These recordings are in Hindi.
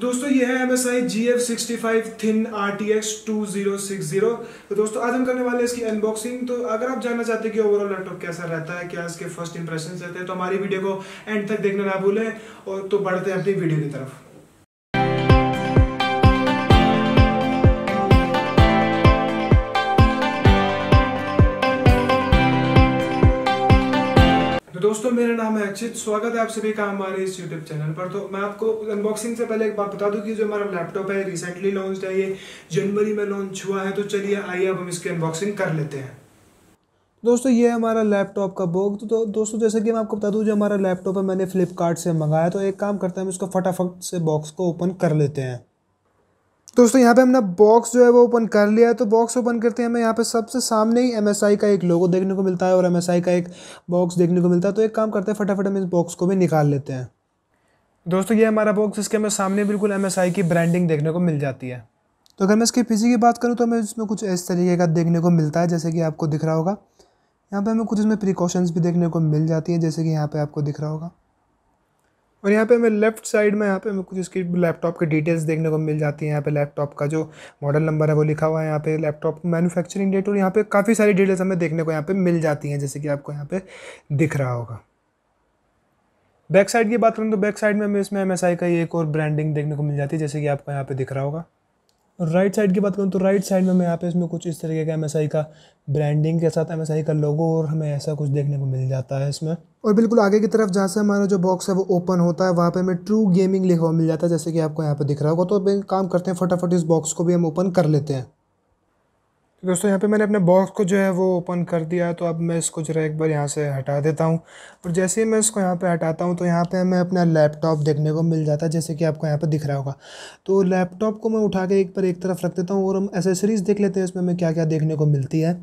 दोस्तों यह है M S I G F sixty five two zero six zero तो दोस्तों आज हम करने वाले हैं इसकी अनबॉक्सिंग तो अगर आप जानना चाहते हैं कि ओवरऑल लैपटॉप कैसा रहता है क्या इसके फर्स्ट इंप्रेशन रहते हैं तो हमारी वीडियो को एंड तक देखना ना भूलें और तो बढ़ते हैं अपनी वीडियो की तरफ मेरा नाम है अक्षित स्वागत है आप सभी का हमारे इस यूट्यूब चैनल पर तो मैं आपको अनबॉक्सिंग से पहले एक बात बता दूं कि जो हमारा लैपटॉप है रिसेंटली लॉन्च है ये जनवरी में लॉन्च हुआ है तो चलिए आइए अब हम इसकी अनबॉक्सिंग कर लेते हैं दोस्तों ये हमारा लैपटॉप का बॉक्स तो दोस्तों जैसे कि मैं आपको बता दूँ जो हमारा लैपटॉप है मैंने फ्लिपकार्ट से मंगाया तो एक काम करते हैं हम इसको फटाफट से बॉक्स को ओपन कर लेते हैं तो दोस्तों यहाँ पे हमने बॉक्स जो है वो ओपन कर लिया है तो बॉक्स ओपन करते हैं हमें यहाँ पे सबसे सामने ही एम का एक लोगो देखने को मिलता है और एम का एक बॉक्स देखने को मिलता है तो एक काम करते हैं फटाफट हम इस बॉक्स को भी निकाल लेते हैं दोस्तों ये हमारा बॉक्स इसके हमें सामने बिल्कुल एम की ब्रांडिंग देखने को मिल जाती है तो अगर मैं इसके पीछे की बात करूँ तो हमें इसमें कुछ इस तरीके का देखने को मिलता है जैसे कि आपको दिख रहा होगा यहाँ पर हमें कुछ इसमें प्रिकॉशंस भी देखने को मिल जाती हैं जैसे कि यहाँ पर आपको दिख रहा होगा और यहाँ पे हमें लेफ्ट साइड में यहाँ पे हमें कुछ इसकी लैपटॉप की डिटेल्स देखने को मिल जाती है यहाँ पे लैपटॉप का जो मॉडल नंबर है वो लिखा हुआ है यहाँ पे लैपटॉप मैन्युफैक्चरिंग डेट और यहाँ पे काफ़ी सारी डिटेल्स हमें देखने को यहाँ पे मिल जाती हैं जैसे कि आपको यहाँ पे दिख रहा होगा बैक साइड की बात करूँ तो बैक साइड में हमें इसमें एम का एक और ब्रांडिंग देखने को मिल जाती है जैसे कि आपको यहाँ पे दिख रहा होगा राइट साइड की बात करूँ तो राइट साइड में मैं यहाँ पे इसमें कुछ इस तरीके का एम का ब्रांडिंग के साथ एम का लोगो और हमें ऐसा कुछ देखने को मिल जाता है इसमें और बिल्कुल आगे की तरफ जहाँ से हमारा जो बॉक्स है वो ओपन होता है वहाँ पे हमें ट्रू गेमिंग लिखा हुआ मिल जाता है जैसे कि आपको यहाँ पे दिख रहा होगा तो काम करते हैं फटाफट इस बॉक्स को भी हम ओपन कर लेते हैं तो दोस्तों यहाँ पे मैंने अपने बॉक्स को जो है वो ओपन कर दिया है तो अब मैं इसको जो है एक बार यहाँ से हटा देता हूँ और जैसे ही मैं इसको यहाँ पे हटाता हूँ तो यहाँ पे हमें अपना लैपटॉप देखने को मिल जाता है जैसे कि आपको यहाँ पे दिख रहा होगा तो लैपटॉप को मैं उठा के एक पर एक तरफ रख देता हूँ और हम एसेसरीज़ देख लेते हैं इसमें हमें क्या क्या देखने को मिलती है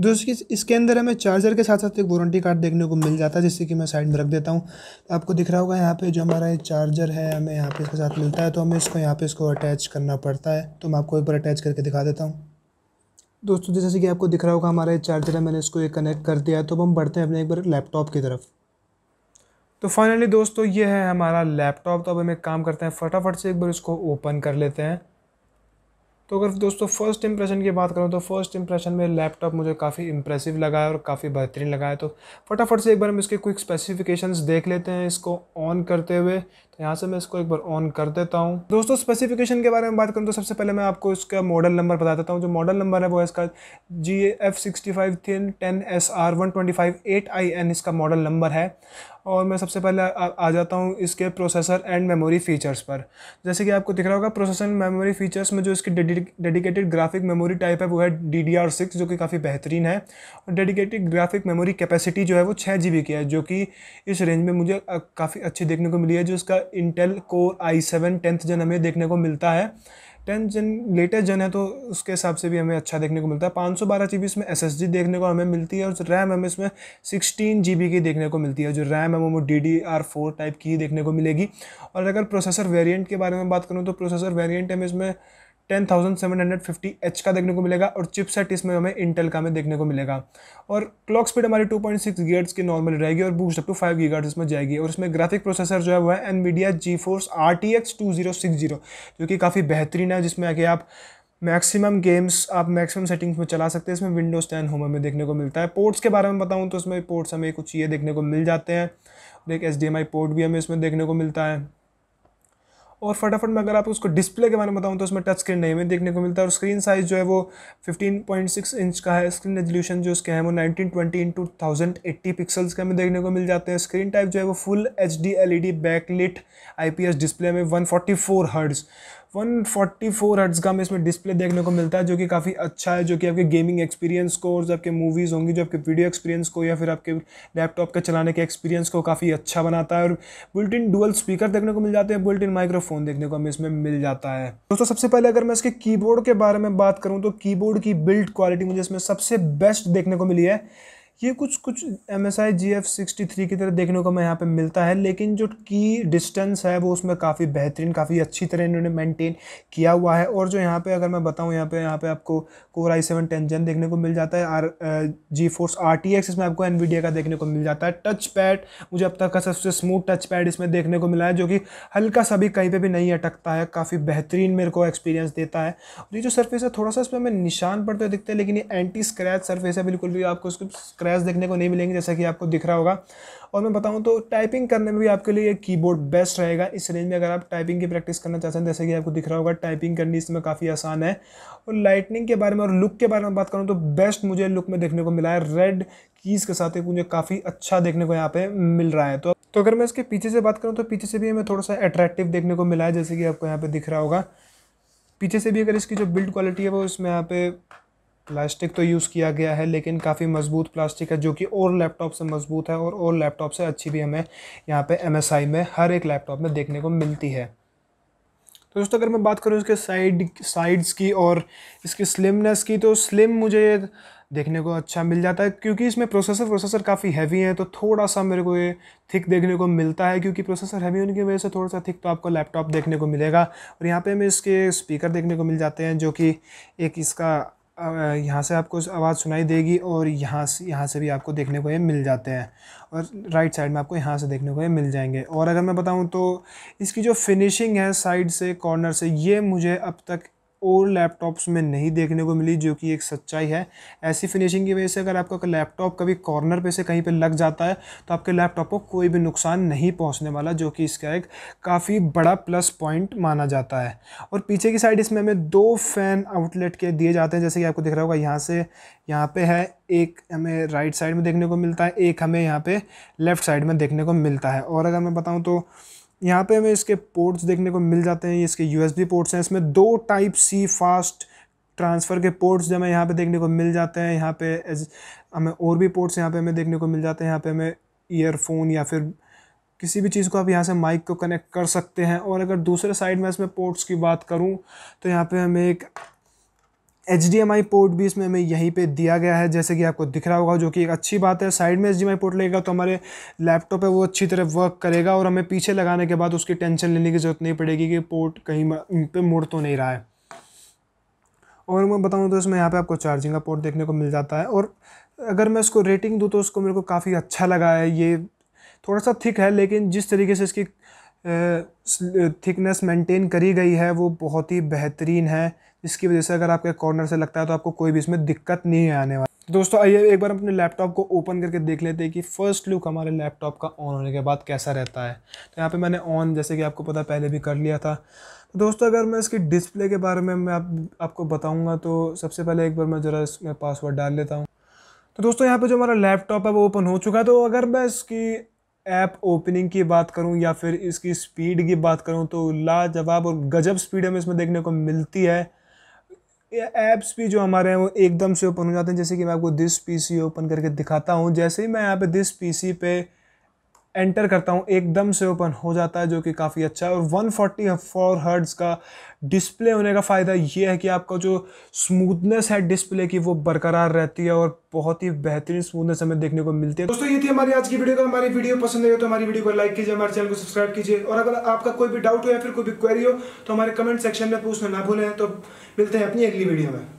दोस्तों इसके अंदर हमें चार्जर के साथ साथ एक वारंटी कार्ड देखने को मिल जाता है जिससे कि मैं साइड में रख देता हूँ तो आपको दिख रहा होगा यहाँ पे जो हमारा ये चार्जर है हमें यहाँ पे इसके साथ मिलता है तो हमें इसको यहाँ पे इसको अटैच करना पड़ता है तो मैं आपको एक बार अटैच करके दिखा देता हूँ दोस्तों जैसे कि आपको दिख रहा होगा हमारा ये चार्जर है मैंने इसको ये कनेक्ट कर दिया तो अब हम बढ़ते हैं अपने एक बार लैपटॉप की तरफ तो फाइनली दोस्तों ये है हमारा लैपटॉप तो अब हम एक काम करते हैं फटाफट से एक बार इसको ओपन कर लेते हैं तो अगर दोस्तों फर्स्ट इंप्रेशन की बात करूँ तो फर्स्ट इंप्रेशन में लैपटॉप मुझे काफ़ी इंप्रेसिव लगा है और काफ़ी बेहतरीन लगा है तो फटाफट से एक बार हम इसके क्विक स्पेसिफिकेशंस देख लेते हैं इसको ऑन करते हुए तो यहाँ से मैं इसको एक बार ऑन कर देता हूँ दोस्तों स्पेसिफिकेशन के बारे में बात करूँ तो सबसे पहले मैं आपको इसका मॉडल नंबर बता देता हूँ जो मॉडल नंबर है वो इसका G F sixty five ten S R one twenty five eight I N इसका मॉडल नंबर है और मैं सबसे पहले आ, आ जाता हूँ इसके प्रोसेसर एंड मेमोरी फीचर्स पर जैसे कि आपको दिख रहा होगा प्रोसेसर एंड मेमोरी फीचर्स में जो इसकी डेडिकेटेड ग्राफिक मेमोरी टाइप है वो है डी डी आर सिक्स जो कि काफ़ी बेहतरीन है और डेडिकेटेड ग्राफिक मेमोरी कैपेसिटी जो है वो छः जी बी की है जो कि इस रेंज में मुझे काफ़ी अच्छी देखने को मिली है जो इसका Intel core I seven tenth gen हमें देखने को मिलता है टेंथ जन लेटेस्ट जन है तो उसके हिसाब से भी हमें अच्छा देखने को मिलता है पाँच सौ बारह जी बी इसमें एस एस जी देखने को हमें मिलती है और रैम हमें इसमें सिक्सटीन जी बी की देखने को मिलती है जो रैम है वो D D R four type की देखने को मिलेगी और अगर प्रोसेसर वेरियंट के बारे में बात करूँ तो प्रोसेसर वेरियंट हमें इसमें ten thousand seven hundred fifty H का देखने को मिलेगा और चिपसेट इसमें हमें इंटेल का हमें देखने को मिलेगा और क्लॉक स्पीड हमारी टू पॉइंट सिक्स की नॉर्मल रहेगी और boost up to five gigahertz इसमें जाएगी और इसमें ग्राफिक प्रोसेसर जो है वो है Nvidia GeForce R T X two zero six zero जो कि काफ़ी बेहतरीन है जिसमें आके आप मैक्सिमम गेम्स आप मैक्सिमम सेटिंग्स में चला सकते हैं इसमें विंडोज़ टेन होम हमें देखने को मिलता है पोर्ट्स के बारे में बताऊँ तो इसमें पोर्ट्स हमें कुछ ये देखने को मिल जाते हैं और एक एच पोर्ट भी हमें इसमें देखने को मिलता है और फटाफट में अगर आप उसको डिस्प्ले के बारे में बताऊँ तो उसमें टच स्क्रीन नहीं हमें देखने को मिलता है और स्क्रीन साइज़ जो है वो 15.6 इंच का है स्क्रीन रेजोल्यूशन जो उसके हैं वो 1920 twenty into thousand eighty pixels के हमें देखने को मिल जाते हैं स्क्रीन टाइप जो है वो full H D L E D backlit I P S display में one forty four hertz one forty four hertz का हमें इसमें डिस्प्ले देखने को मिलता है जो कि काफ़ी अच्छा है जो कि आपके गेमिंग एक्सपीरियंस को और जो आपके मूवीज़ होंगी जो आपके वीडियो एक्सपीरियंस को या फिर आपके लैपटॉप के चलाने के एक्सपीरियंस को काफ़ी अच्छा बनाता है और बुल्ट इन डुअल स्पीकर देखने को मिल जाते हैं बुल्ट इन माइक्रोफोन देखने को हमें इसमें मिल जाता है दोस्तों सबसे पहले अगर मैं इसके कीबोर्ड के बारे में बात करूँ तो कीबोर्ड की बिल्ड क्वालिटी मुझे इसमें सबसे बेस्ट देखने को मिली है ये कुछ कुछ M S I G F sixty three की तरह देखने को हमें यहाँ पे मिलता है लेकिन जो की डिस्टेंस है वो उसमें काफ़ी बेहतरीन काफ़ी अच्छी तरह इन्होंने मेंटेन किया हुआ है और जो यहाँ पे अगर मैं बताऊँ यहाँ पे यहाँ पे आपको कोर आई सेवन टेंजन देखने को मिल जाता है R GeForce R T X इसमें आपको एनवीडिया का देखने को मिल जाता है टच पैड मुझे अब तक का सबसे स्मूथ टच पैड इसमें देखने को मिला है जो कि हल्का सा भी कहीं पर भी नहीं अटकता है काफ़ी बेहतरीन मेरे को एक्सपीरियंस देता है और ये जो सर्फेस है थोड़ा सा इसमें हमें निशान पड़ते दिखते हैं लेकिन ये एंटी स्क्रैच सर्फेस है बिल्कुल भी आपको इसको क्रैश देखने को नहीं मिलेंगे जैसा कि आपको दिख रहा होगा और मैं बताऊं तो टाइपिंग करने में भी आपके लिए कीबोर्ड बेस्ट रहेगा इस रेंज में अगर आप टाइपिंग की प्रैक्टिस करना चाहते हैं जैसे कि आपको दिख रहा होगा टाइपिंग करनी इसमें काफ़ी आसान है और लाइटनिंग के बारे में और लुक के बारे में बात करूँ तो बेस्ट मुझे लुक में देखने को मिला है रेड कीज़ के साथ मुझे काफ़ी अच्छा देखने को यहाँ पर मिल रहा है तो तो अगर मैं इसके पीछे से बात करूँ तो पीछे से भी हमें थोड़ा सा अट्रैक्टिव देखने को मिला है जैसे कि आपको यहाँ पे दिख रहा होगा पीछे से भी अगर इसकी जो बिल्ड क्वालिटी है वो इसमें यहाँ पे प्लास्टिक तो यूज़ किया गया है लेकिन काफ़ी मजबूत प्लास्टिक है जो कि और लैपटॉप से मजबूत है और और लैपटॉप से अच्छी भी हमें यहाँ पे एम में हर एक लैपटॉप में देखने को मिलती है तो दोस्तों अगर मैं बात करूँ इसके साइड साइड्स की और इसकी स्लिमनेस की तो स्लिम मुझे देखने को अच्छा मिल जाता है क्योंकि इसमें प्रोसेसर प्रोसेसर काफ़ी हैवी है तो थोड़ा सा मेरे को ये थिक देखने को मिलता है क्योंकि प्रोसेसर हैवी होने की वजह से थोड़ा सा थिक तो आपको लैपटॉप देखने को मिलेगा और यहाँ पे हमें इसके स्पीकर देखने को मिल जाते हैं जो कि एक इसका यहाँ से आपको आवाज़ सुनाई देगी और यहाँ से यहाँ से भी आपको देखने को ये मिल जाते हैं और राइट साइड में आपको यहाँ से देखने को ये मिल जाएंगे और अगर मैं बताऊँ तो इसकी जो फिनिशिंग है साइड से कॉर्नर से ये मुझे अब तक और लैपटॉप्स में नहीं देखने को मिली जो कि एक सच्चाई है ऐसी फिनिशिंग की वजह से अगर आपका लैपटॉप कभी कॉर्नर पे से कहीं पे लग जाता है तो आपके लैपटॉप को कोई भी नुकसान नहीं पहुंचने वाला जो कि इसका एक काफ़ी बड़ा प्लस पॉइंट माना जाता है और पीछे की साइड इसमें हमें दो फैन आउटलेट के दिए जाते हैं जैसे कि आपको दिख रहा होगा यहाँ से यहाँ पर है एक हमें राइट साइड में देखने को मिलता है एक हमें यहाँ पर लेफ़्ट साइड में देखने को मिलता है और अगर मैं बताऊँ तो यहाँ पे हमें इसके पोर्ट्स देखने को मिल जाते हैं ये इसके यूएसबी पोर्ट्स हैं इसमें दो टाइप सी फास्ट ट्रांसफ़र के पोर्ट्स जो हमें यहाँ पे देखने को मिल जाते हैं यहाँ पे हमें और भी पोर्ट्स यहाँ पे हमें देखने को मिल जाते हैं यहाँ पे हमें ईयरफोन या फिर किसी भी चीज़ को आप यहाँ से माइक को कनेक्ट कर सकते हैं और अगर दूसरे साइड में इसमें पोर्ट्स की बात करूँ तो यहाँ पर हमें एक एच पोर्ट भी इसमें हमें यहीं पे दिया गया है जैसे कि आपको दिख रहा होगा जो कि एक अच्छी बात है साइड में एच पोर्ट लगेगा तो हमारे लैपटॉप है वो अच्छी तरह वर्क करेगा और हमें पीछे लगाने के बाद उसकी टेंशन लेने की ज़रूरत नहीं पड़ेगी कि पोर्ट कहीं पे मुड़ तो नहीं रहा है और मैं बताऊँ तो इसमें यहाँ पर आपको चार्जिंग का पोर्ट देखने को मिल जाता है और अगर मैं इसको रेटिंग दूँ तो उसको मेरे को काफ़ी अच्छा लगा है ये थोड़ा सा थिक है लेकिन जिस तरीके से इसकी थिकनेस मेंटेन करी गई है वो बहुत ही बेहतरीन है जिसकी वजह से अगर आपके कॉर्नर से लगता है तो आपको कोई भी इसमें दिक्कत नहीं आने वाली तो दोस्तों आइए एक बार अपने लैपटॉप को ओपन करके देख लेते हैं कि फ़र्स्ट लुक हमारे लैपटॉप का ऑन होने के बाद कैसा रहता है तो यहाँ पे मैंने ऑन जैसे कि आपको पता पहले भी कर लिया था तो दोस्तों अगर मैं इसके डिस्प्ले के बारे में मैं आप, आपको बताऊँगा तो सबसे पहले एक बार मैं ज़रा इसमें पासवर्ड डाल लेता हूँ तो दोस्तों यहाँ पर जो हमारा लैपटॉप है वो ओपन हो चुका है तो अगर मैं इसकी ऐप ओपनिंग की बात करूं या फिर इसकी स्पीड की बात करूं तो लाजवाब और गजब स्पीड हमें इसमें देखने को मिलती है ऐप्स भी जो हमारे हैं वो एकदम से ओपन हो जाते हैं जैसे कि मैं आपको दिस पीसी ओपन करके दिखाता हूँ जैसे ही मैं यहाँ पे दिस पीसी पे एंटर करता हूँ एकदम से ओपन हो जाता है जो कि काफ़ी अच्छा है और 144 फोर्टी फोर हर्ड्स का डिस्प्ले होने का फ़ायदा ये है कि आपका जो स्मूथनेस है डिस्प्ले की वो बरकरार रहती है और बहुत ही बेहतरीन स्मूथनेस हमें देखने को मिलती है दोस्तों ये थी हमारी आज की वीडियो अगर हमारी वीडियो पसंद आई तो हमारी वीडियो को लाइक कीजिए हमारे चैनल को सब्सक्राइब कीजिए और अगर आपका कोई भी डाउट हो या फिर कोई भी क्वेरी हो तो हमारे कमेंट सेक्शन में पूछना ना भूलें तो मिलते हैं अपनी अगली वीडियो में